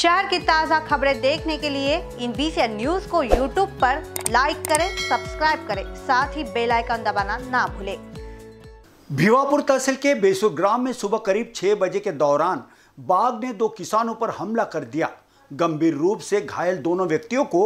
शहर की ताज़ा खबरें देखने के लिए इन बीसी न्यूज को यूट्यूब पर लाइक करें सब्सक्राइब करें साथ ही बेल आइकन दबाना ना भूलें भिवापुर तहसील के बेसुर ग्राम में सुबह करीब छह बजे के दौरान बाघ ने दो किसानों पर हमला कर दिया गंभीर रूप से घायल दोनों व्यक्तियों को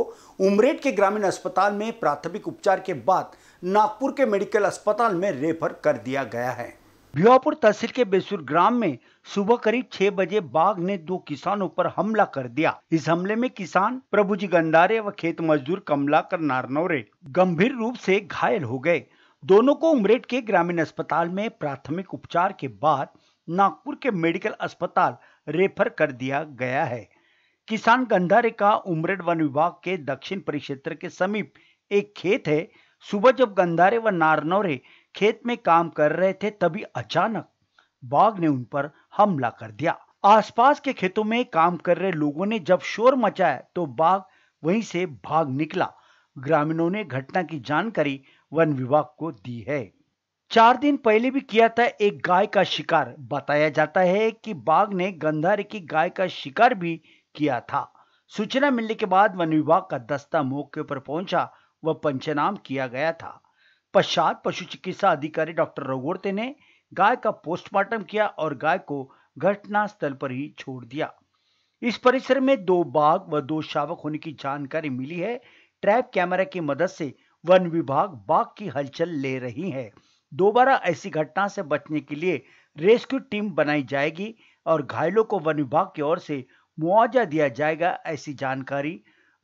उमरेट के ग्रामीण अस्पताल में प्राथमिक उपचार के बाद नागपुर के मेडिकल अस्पताल में रेफर कर दिया गया है भिवापुर तहसील के बेसुर ग्राम में सुबह करीब छह बजे बाघ ने दो किसानों पर हमला कर दिया इस हमले में किसान प्रभुजी गंदारे व खेत मजदूर कमलाकर नारनौरे गंभीर रूप से घायल हो गए दोनों को उमरेट के ग्रामीण अस्पताल में प्राथमिक उपचार के बाद नागपुर के मेडिकल अस्पताल रेफर कर दिया गया है किसान गंधारे का उमरेट वन विभाग के दक्षिण परिक्षेत्र के समीप एक खेत है सुबह जब गंधारे व नारनौरे खेत में काम कर रहे थे तभी अचानक बाघ ने उन पर हमला कर दिया आसपास के खेतों में काम कर रहे लोगों ने जब शोर मचाया तो बाघ वहीं से भाग निकला ग्रामीणों ने घटना की जानकारी वन विभाग को दी है चार दिन पहले भी किया था एक गाय का शिकार बताया जाता है कि बाघ ने गंधार की गाय का शिकार भी किया था सूचना मिलने के बाद वन विभाग का दस्ता मौके पर पहुंचा व पंचनाम किया गया था पश्चात पशु चिकित्सा अधिकारी डॉक्टर रघुवर्ते ने गाय का पोस्टमार्टम किया और गाय को घटना स्थल पर ही छोड़ दिया इस परिसर में दो बाघ व दो शावक होने की जानकारी मिली है ट्रैप कैमरा की मदद से वन विभाग बाघ की हलचल ले रही है दोबारा ऐसी घटना से बचने के लिए रेस्क्यू टीम बनाई जाएगी और घायलों को वन विभाग की ओर से मुआवजा दिया जाएगा ऐसी जानकारी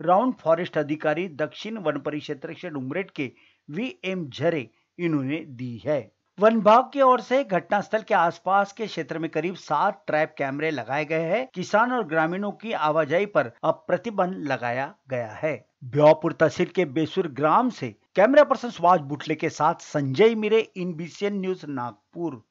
राउंड फॉरेस्ट अधिकारी दक्षिण वन परिक्षेत्र डुमरेट के वी एम झरे इन्होंने दी है वन विभाग की ओर से घटनास्थल के आसपास के क्षेत्र में करीब सात ट्रैप कैमरे लगाए गए हैं किसान और ग्रामीणों की आवाजाही पर अब प्रतिबंध लगाया गया है ब्योपुर तहसील के बेसुर ग्राम से कैमरा पर्सन सुभाष बुटले के साथ संजय मिरे इन बी न्यूज नागपुर